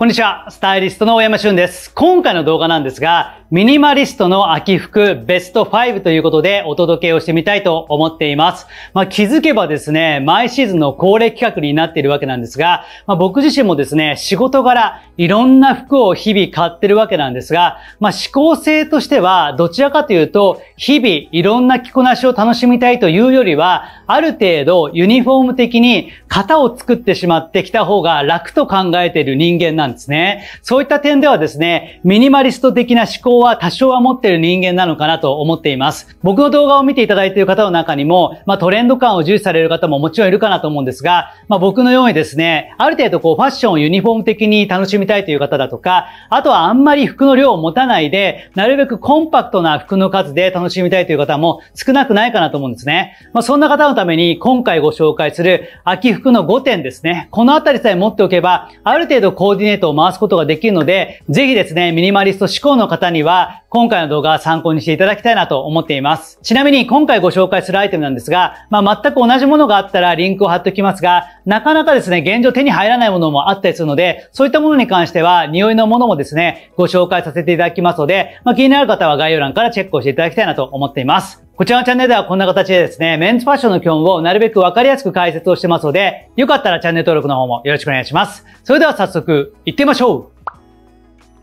こんにちは、スタイリストの大山俊です。今回の動画なんですが、ミニマリストの秋服ベスト5ということでお届けをしてみたいと思っています。まあ、気づけばですね、毎シーズンの恒例企画になっているわけなんですが、まあ、僕自身もですね、仕事柄いろんな服を日々買ってるわけなんですが、まあ、思考性としてはどちらかというと、日々いろんな着こなしを楽しみたいというよりは、ある程度ユニフォーム的に型を作ってしまってきた方が楽と考えている人間なんです。んですね。そういった点ではですね、ミニマリスト的な思考は多少は持っている人間なのかなと思っています。僕の動画を見ていただいている方の中にも、まあトレンド感を重視される方ももちろんいるかなと思うんですが、まあ僕のようにですね、ある程度こうファッションをユニフォーム的に楽しみたいという方だとか、あとはあんまり服の量を持たないで、なるべくコンパクトな服の数で楽しみたいという方も少なくないかなと思うんですね。まあそんな方のために今回ご紹介する秋服の5点ですね。このあたりさえ持っておけば、ある程度コーディネートトを回すことができるので、ぜひですね、ミニマリスト志向の方には、今回の動画は参考にしていただきたいなと思っています。ちなみに今回ご紹介するアイテムなんですが、まあ、全く同じものがあったらリンクを貼っておきますが、なかなかですね、現状手に入らないものもあったりするので、そういったものに関しては、匂いのものもですね、ご紹介させていただきますので、まあ、気になる方は概要欄からチェックをしていただきたいなと思っています。こちらのチャンネルではこんな形でですね、メンズファッションの基本をなるべくわかりやすく解説をしてますので、よかったらチャンネル登録の方もよろしくお願いします。それでは早速、行ってみましょう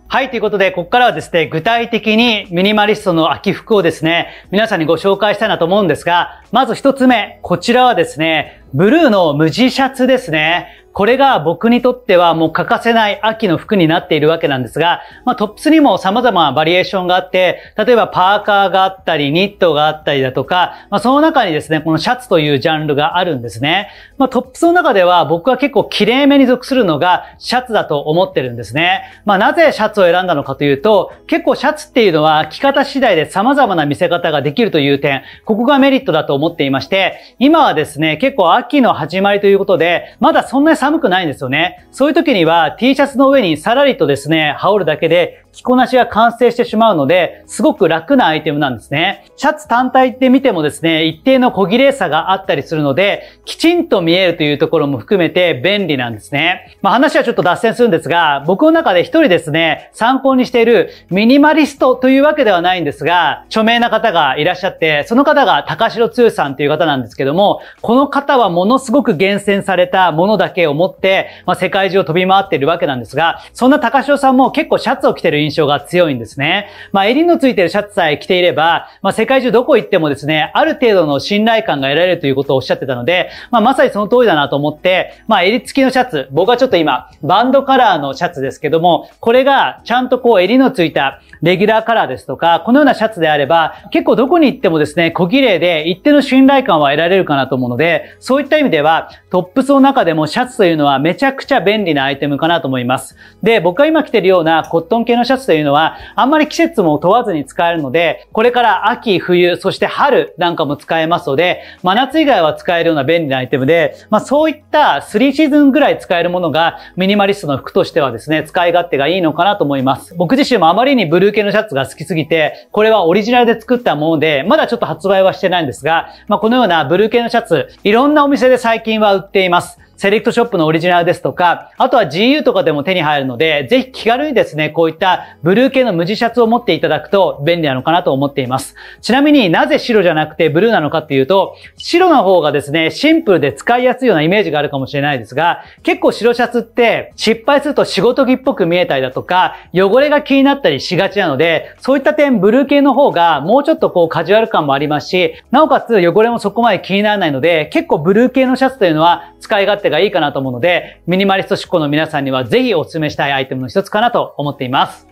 はい、ということで、ここからはですね、具体的にミニマリストの秋服をですね、皆さんにご紹介したいなと思うんですが、まず一つ目、こちらはですね、ブルーの無地シャツですね。これが僕にとってはもう欠かせない秋の服になっているわけなんですが、まあ、トップスにも様々なバリエーションがあって、例えばパーカーがあったり、ニットがあったりだとか、まあ、その中にですね、このシャツというジャンルがあるんですね。まあ、トップスの中では僕は結構綺麗めに属するのがシャツだと思ってるんですね。まあ、なぜシャツを選んだのかというと、結構シャツっていうのは着方次第で様々な見せ方ができるという点、ここがメリットだと思っていまして、今はですね、結構秋の始まりということで、まだそんなに寒くないんですよね。そういう時には T シャツの上にさらりとですね、羽織るだけで着こなしが完成してしまうので、すごく楽なアイテムなんですね。シャツ単体で見てもですね、一定の小切れさがあったりするので、きちんと見えるというところも含めて便利なんですね。まあ話はちょっと脱線するんですが、僕の中で一人ですね、参考にしているミニマリストというわけではないんですが、著名な方がいらっしゃって、その方が高城剛さんという方なんですけども、この方はものすごく厳選されたものだけを持って、まあ世界中を飛び回っているわけなんですが、そんな高城さんも結構シャツを着てる印象が強いんですね。まあ、襟のついてるシャツさえ着ていれば、まあ、世界中どこ行ってもですね、ある程度の信頼感が得られるということをおっしゃってたので、まあ、まさにその通りだなと思って、まあ、襟付きのシャツ、僕はちょっと今、バンドカラーのシャツですけども、これがちゃんとこう襟のついたレギュラーカラーですとか、このようなシャツであれば、結構どこに行ってもですね、小綺麗で一定の信頼感は得られるかなと思うので、そういった意味では、トップスの中でもシャツというのはめちゃくちゃ便利なアイテムかなと思います。で、僕が今着てるようなコットン系のシャツというのは、あんまり季節も問わずに使えるので、これから秋、冬、そして春なんかも使えますので、真夏以外は使えるような便利なアイテムで、まあそういった3シーズンぐらい使えるものが、ミニマリストの服としてはですね、使い勝手がいいのかなと思います。僕自身もあまりにブルー系のシャツが好きすぎて、これはオリジナルで作ったもので、まだちょっと発売はしてないんですが、まあこのようなブルー系のシャツ、いろんなお店で最近は売っています。セレクトショップのオリジナルですとか、あとは GU とかでも手に入るので、ぜひ気軽にですね、こういったブルー系の無地シャツを持っていただくと便利なのかなと思っています。ちなみになぜ白じゃなくてブルーなのかっていうと、白の方がですね、シンプルで使いやすいようなイメージがあるかもしれないですが、結構白シャツって失敗すると仕事着っぽく見えたりだとか、汚れが気になったりしがちなので、そういった点ブルー系の方がもうちょっとこうカジュアル感もありますし、なおかつ汚れもそこまで気にならないので、結構ブルー系のシャツというのは使い勝手手がいいかなと思うので、ミニマリスト志向の皆さんにはぜひお勧めしたいアイテムの一つかなと思っています。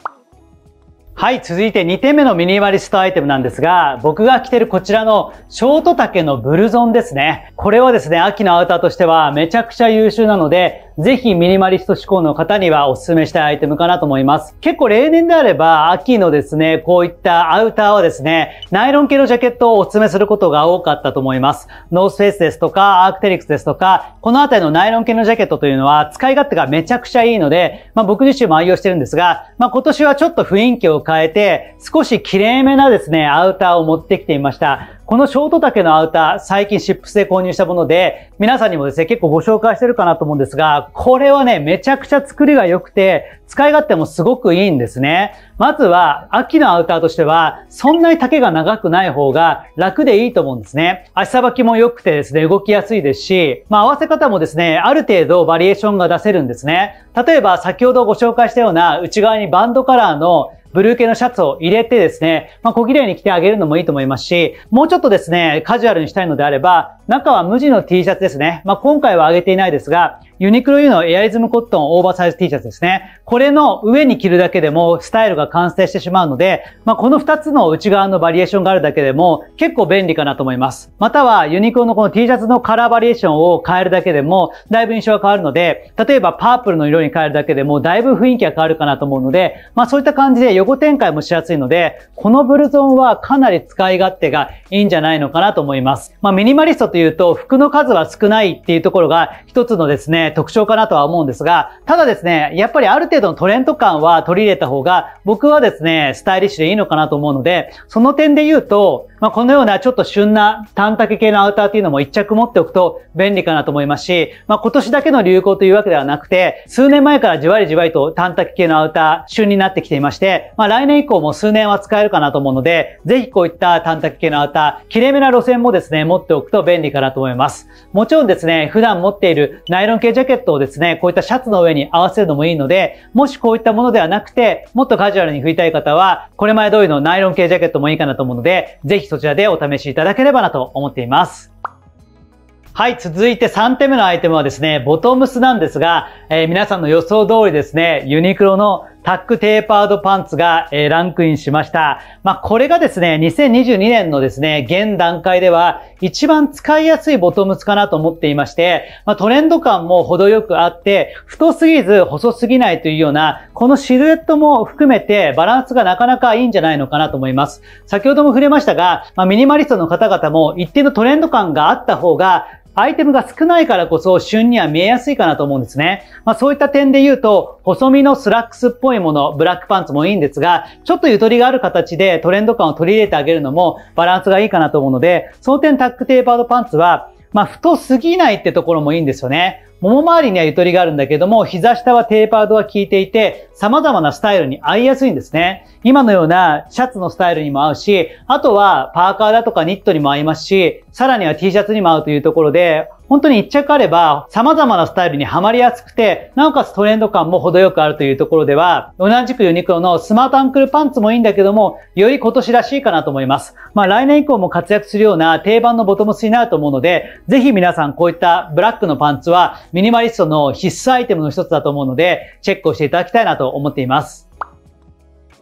はい、続いて2点目のミニマリストアイテムなんですが、僕が着てるこちらのショート丈のブルゾンですね。これはですね、秋のアウターとしてはめちゃくちゃ優秀なので、ぜひミニマリスト志向の方にはお勧めしたいアイテムかなと思います。結構例年であれば、秋のですね、こういったアウターはですね、ナイロン系のジャケットをお勧めすることが多かったと思います。ノースフェイスですとか、アークテリクスですとか、このあたりのナイロン系のジャケットというのは、使い勝手がめちゃくちゃいいので、まあ僕自身も愛用してるんですが、まあ今年はちょっと雰囲気を変えて、少し綺麗めなですね、アウターを持ってきていました。このショート丈のアウター、最近シップスで購入したもので、皆さんにもですね、結構ご紹介してるかなと思うんですが、これはね、めちゃくちゃ作りが良くて、使い勝手もすごくいいんですね。まずは、秋のアウターとしては、そんなに丈が長くない方が楽でいいと思うんですね。足さばきも良くてですね、動きやすいですし、まあ合わせ方もですね、ある程度バリエーションが出せるんですね。例えば、先ほどご紹介したような内側にバンドカラーのブルー系のシャツを入れてですね、まあ、小綺麗に着てあげるのもいいと思いますし、もうちょっとですね、カジュアルにしたいのであれば、中は無地の T シャツですね。まあ、今回は上げていないですが、ユニクロ U のエアリズムコットンオーバーサイズ T シャツですね。これの上に着るだけでもスタイルが完成してしまうので、まあ、この2つの内側のバリエーションがあるだけでも結構便利かなと思います。またはユニクロのこの T シャツのカラーバリエーションを変えるだけでもだいぶ印象が変わるので、例えばパープルの色に変えるだけでもだいぶ雰囲気が変わるかなと思うので、まあそういった感じで横展開もしやすいので、このブルゾンはかなり使い勝手がいいんじゃないのかなと思います。まあミニマリストというと服の数は少ないっていうところが一つのですね、特徴かなとは思うんですが、ただですね、やっぱりある程度のトレンド感は取り入れた方が、僕はですね、スタイリッシュでいいのかなと思うので、その点で言うと、まあ、このようなちょっと旬な短丈系のアウターっていうのも一着持っておくと便利かなと思いますし、まあ、今年だけの流行というわけではなくて、数年前からじわりじわりと短丈系のアウター旬になってきていまして、まあ、来年以降も数年は使えるかなと思うので、ぜひこういった短丈系のアウター、切れ目な路線もですね、持っておくと便利かなと思います。もちろんですね、普段持っているナイロン系ジャケットをですね、こういったシャツの上に合わせるのもいいので、もしこういったものではなくて、もっとカジュアルに振りたい方は、これまで通りのナイロン系ジャケットもいいかなと思うので、ぜひそちらでお試しいただければなと思っています。はい、続いて3点目のアイテムはですね、ボトムスなんですが、えー、皆さんの予想通りですね、ユニクロのタックテーパードパンツが、えー、ランクインしました。まあ、これがですね、2022年のですね、現段階では一番使いやすいボトムスかなと思っていまして、まあ、トレンド感も程よくあって、太すぎず細すぎないというような、このシルエットも含めてバランスがなかなかいいんじゃないのかなと思います。先ほども触れましたが、まあ、ミニマリストの方々も一定のトレンド感があった方が、アイテムが少ないからこそ旬には見えやすいかなと思うんですね。まあそういった点で言うと、細身のスラックスっぽいもの、ブラックパンツもいいんですが、ちょっとゆとりがある形でトレンド感を取り入れてあげるのもバランスがいいかなと思うので、その点タックテーパードパンツはまあ、太すぎないってところもいいんですよね。もも周りにはゆとりがあるんだけども、膝下はテーパードは効いていて、様々なスタイルに合いやすいんですね。今のようなシャツのスタイルにも合うし、あとはパーカーだとかニットにも合いますし、さらには T シャツにも合うというところで、本当に一着あれば様々なスタイルにはまりやすくて、なおかつトレンド感も程よくあるというところでは、同じくユニクロのスマートアンクルパンツもいいんだけども、より今年らしいかなと思います。まあ来年以降も活躍するような定番のボトムスになると思うので、ぜひ皆さんこういったブラックのパンツはミニマリストの必須アイテムの一つだと思うので、チェックをしていただきたいなと思っています。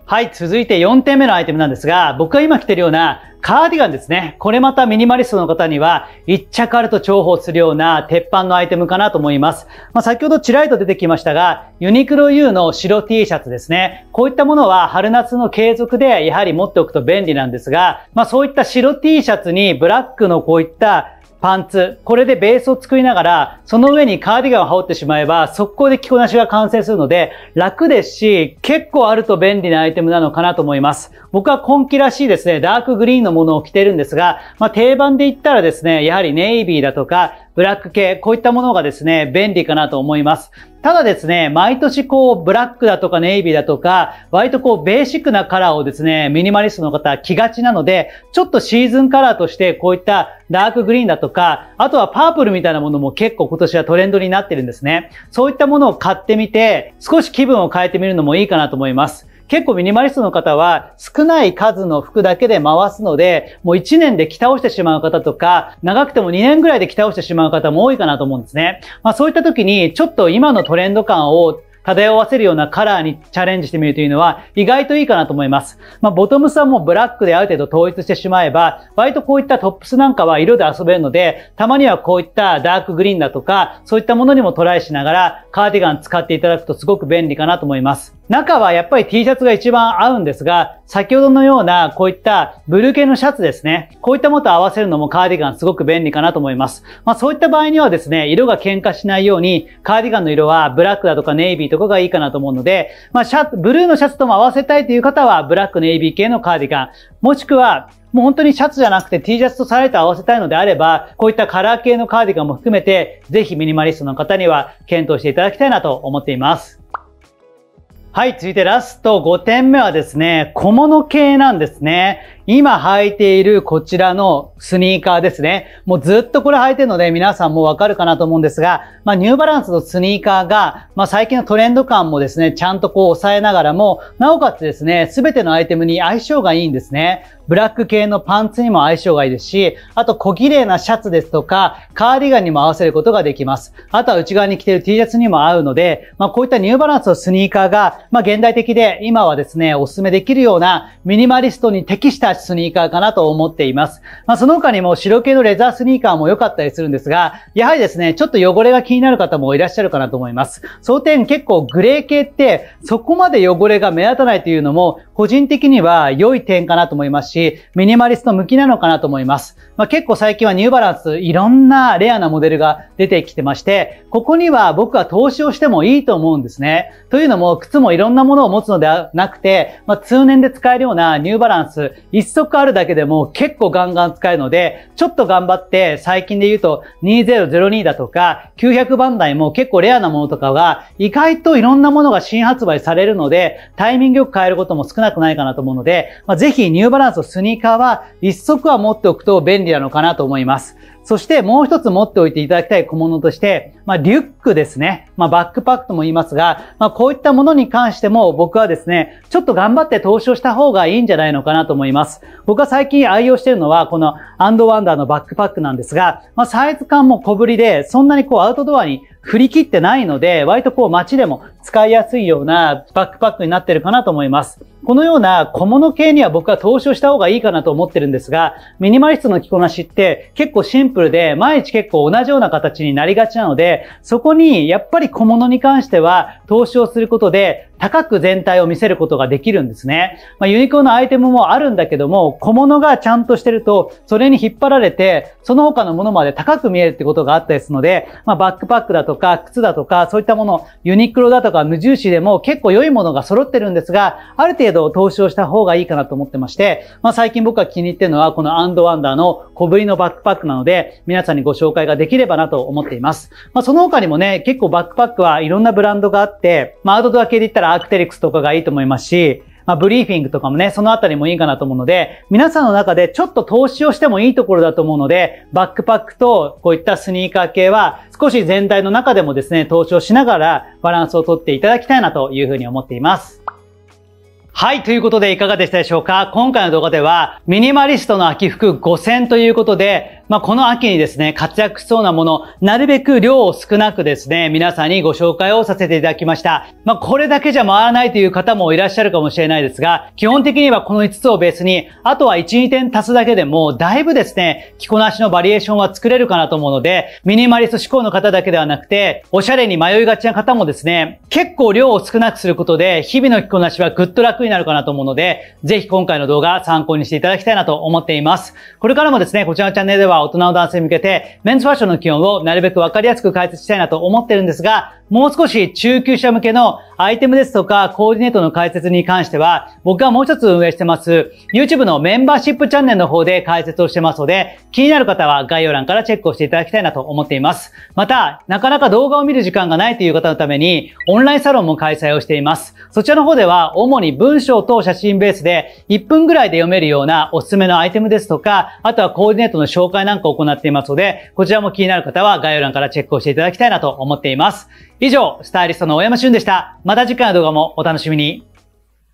はい、続いて4点目のアイテムなんですが、僕が今着てるようなカーディガンですね。これまたミニマリストの方には、一着あると重宝するような鉄板のアイテムかなと思います。まあ、先ほどちらりと出てきましたが、ユニクロ U の白 T シャツですね。こういったものは春夏の継続でやはり持っておくと便利なんですが、まあ、そういった白 T シャツにブラックのこういったパンツ、これでベースを作りながら、その上にカーディガンを羽織ってしまえば、速攻で着こなしが完成するので、楽ですし、結構あると便利なアイテムなのかなと思います。僕は今季らしいですね、ダークグリーンのものを着てるんですが、まあ、定番で言ったらですね、やはりネイビーだとか、ブラック系、こういったものがですね、便利かなと思います。ただですね、毎年こう、ブラックだとかネイビーだとか、割とこう、ベーシックなカラーをですね、ミニマリストの方は着がちなので、ちょっとシーズンカラーとして、こういったダークグリーンだとか、あとはパープルみたいなものも結構今年はトレンドになってるんですね。そういったものを買ってみて、少し気分を変えてみるのもいいかなと思います。結構ミニマリストの方は少ない数の服だけで回すので、もう1年で着倒してしまう方とか、長くても2年ぐらいで着倒してしまう方も多いかなと思うんですね。まあそういった時に、ちょっと今のトレンド感を漂わせるようなカラーにチャレンジしてみるというのは意外といいかなと思います。まあ、ボトムスはもうブラックである程度統一してしまえば、割とこういったトップスなんかは色で遊べるので、たまにはこういったダークグリーンだとか、そういったものにもトライしながらカーディガン使っていただくとすごく便利かなと思います。中はやっぱり T シャツが一番合うんですが、先ほどのようなこういったブルー系のシャツですね。こういったものと合わせるのもカーディガンすごく便利かなと思います。まあそういった場合にはですね、色が喧嘩しないように、カーディガンの色はブラックだとかネイビーとかがいいかなと思うので、まあシャツ、ブルーのシャツとも合わせたいという方は、ブラックネイビー系のカーディガン、もしくは、もう本当にシャツじゃなくて T シャツとサラリと合わせたいのであれば、こういったカラー系のカーディガンも含めて、ぜひミニマリストの方には検討していただきたいなと思っています。はい、続いてラスト5点目はですね、小物系なんですね。今履いているこちらのスニーカーですね。もうずっとこれ履いてるので皆さんもわかるかなと思うんですが、まあニューバランスのスニーカーが、まあ最近のトレンド感もですね、ちゃんとこう抑えながらも、なおかつですね、すべてのアイテムに相性がいいんですね。ブラック系のパンツにも相性がいいですし、あと小綺麗なシャツですとか、カーディガンにも合わせることができます。あとは内側に着てる T シャツにも合うので、まあこういったニューバランスのスニーカーが、まあ現代的で今はですね、お勧めできるようなミニマリストに適したスニーカーかなと思っています。まあ、その他にも白系のレザースニーカーも良かったりするんですが、やはりですね、ちょっと汚れが気になる方もいらっしゃるかなと思います。その点結構グレー系ってそこまで汚れが目立たないというのも、個人的には良い点かなと思いますし、ミニマリスト向きなのかなと思います。まあ、結構最近はニューバランス、いろんなレアなモデルが出てきてまして、ここには僕は投資をしてもいいと思うんですね。というのも、靴もいろんなものを持つのではなくて、まあ、通年で使えるようなニューバランス、一足あるだけでも結構ガンガン使えるので、ちょっと頑張って、最近で言うと2002だとか、900番台も結構レアなものとかは意外といろんなものが新発売されるので、タイミングよく変えることも少ないなくないかなと思うので、まあ、ぜひニューバランスのスニーカーは一足は持っておくと便利なのかなと思います。そしてもう一つ持っておいていただきたい小物として、まあ、リュックですね。まあ、バックパックとも言いますが、まあ、こういったものに関しても僕はですね、ちょっと頑張って投資をした方がいいんじゃないのかなと思います。僕は最近愛用しているのは、このアンドワンダーのバックパックなんですが、まあ、サイズ感も小ぶりで、そんなにこうアウトドアに振り切ってないので、割とこう街でも使いやすいようなバックパックになってるかなと思います。このような小物系には僕は投資をした方がいいかなと思ってるんですが、ミニマリストの着こなしって結構シンプルで、毎日結構同じような形になりがちなので、そこにやっぱり小物に関しては投資をすることで高く全体を見せることができるんですね。まあ、ユニクロのアイテムもあるんだけども、小物がちゃんとしてると、それに引っ張られて、その他のものまで高く見えるってことがあったりするので、まあ、バックパックだとか、靴だとか、そういったもの、ユニクロだとか無印でも結構良いものが揃ってるんですが、ある程度度投資をした方がいいかなと思ってまして、まあ、最近僕が気に入ってるのはこのアンドワンダーの小ぶりのバックパックなので、皆さんにご紹介ができればなと思っています。まあ、その他にもね、結構バックパックはいろんなブランドがあって、まあ、アウトドア系で言ったらアークテリクスとかがいいと思いますし、まあ、ブリーフィングとかもね、そのあたりもいいかなと思うので、皆さんの中でちょっと投資をしてもいいところだと思うので、バックパックとこういったスニーカー系は少し全体の中でもですね、投資をしながらバランスをとっていただきたいなというふうに思っています。はい。ということで、いかがでしたでしょうか今回の動画では、ミニマリストの秋服5000ということで、まあ、この秋にですね、活躍しそうなもの、なるべく量を少なくですね、皆さんにご紹介をさせていただきました。まあ、これだけじゃ回らないという方もいらっしゃるかもしれないですが、基本的にはこの5つをベースに、あとは1、2点足すだけでも、だいぶですね、着こなしのバリエーションは作れるかなと思うので、ミニマリスト志向の方だけではなくて、おしゃれに迷いがちな方もですね、結構量を少なくすることで、日々の着こなしはぐっと楽になるかなと思うので、ぜひ今回の動画参考にしていただきたいなと思っています。これからもですね、こちらのチャンネルでは大人の男性に向けて、メンズファッションの基本をなるべくわかりやすく解説したいなと思ってるんですが、もう少し中級者向けのアイテムですとか、コーディネートの解説に関しては、僕がもう一つ運営してます、YouTube のメンバーシップチャンネルの方で解説をしてますので、気になる方は概要欄からチェックをしていただきたいなと思っています。また、なかなか動画を見る時間がないという方のために、オンラインサロンも開催をしています。そちらの方では、主に文章と写真ベースで、1分ぐらいで読めるようなおすすめのアイテムですとか、あとはコーディネートの紹介売なんか行っていますので、こちらも気になる方は概要欄からチェックをしていただきたいなと思っています。以上、スタイリストの大山俊でした。また次回の動画もお楽しみに。